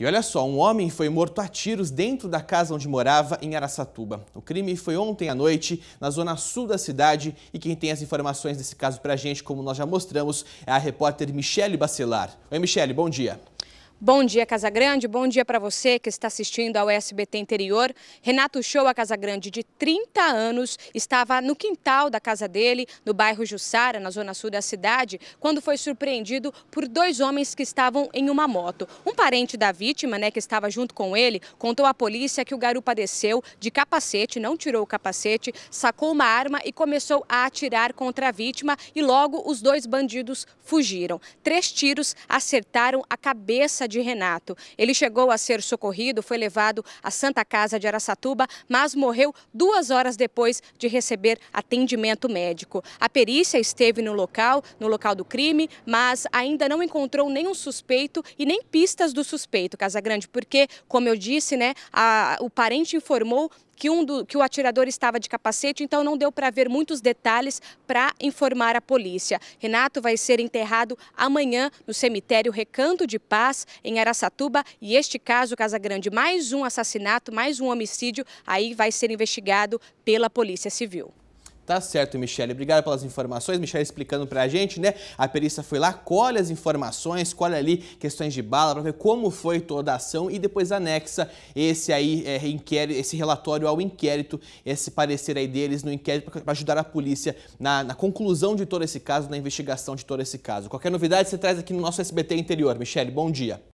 E olha só, um homem foi morto a tiros dentro da casa onde morava em Araçatuba. O crime foi ontem à noite, na zona sul da cidade, e quem tem as informações desse caso pra gente, como nós já mostramos, é a repórter Michele Bacelar. Oi, Michele, bom dia. Bom dia, Casa Grande, Bom dia para você que está assistindo ao SBT Interior. Renato Show Casa Grande de 30 anos, estava no quintal da casa dele, no bairro Jussara, na zona sul da cidade, quando foi surpreendido por dois homens que estavam em uma moto. Um parente da vítima, né, que estava junto com ele, contou à polícia que o garupa desceu de capacete, não tirou o capacete, sacou uma arma e começou a atirar contra a vítima e logo os dois bandidos fugiram. Três tiros acertaram a cabeça de Renato. Ele chegou a ser socorrido, foi levado à Santa Casa de Araçatuba, mas morreu duas horas depois de receber atendimento médico. A perícia esteve no local, no local do crime, mas ainda não encontrou nenhum suspeito e nem pistas do suspeito, Casagrande, porque, como eu disse, né, a, o parente informou que, um do, que o atirador estava de capacete, então não deu para ver muitos detalhes para informar a polícia. Renato vai ser enterrado amanhã no cemitério Recanto de Paz em Araçatuba e este caso, Casa Grande, mais um assassinato, mais um homicídio, aí vai ser investigado pela Polícia Civil. Tá certo, Michele. Obrigado pelas informações. Michele explicando pra gente, né? A perícia foi lá, colhe as informações, colhe ali questões de bala para ver como foi toda a ação e depois anexa esse aí é, inquérito, esse relatório ao inquérito, esse parecer aí deles no inquérito para ajudar a polícia na, na, conclusão de todo esse caso, na investigação de todo esse caso. Qualquer novidade você traz aqui no nosso SBT Interior. Michele, bom dia.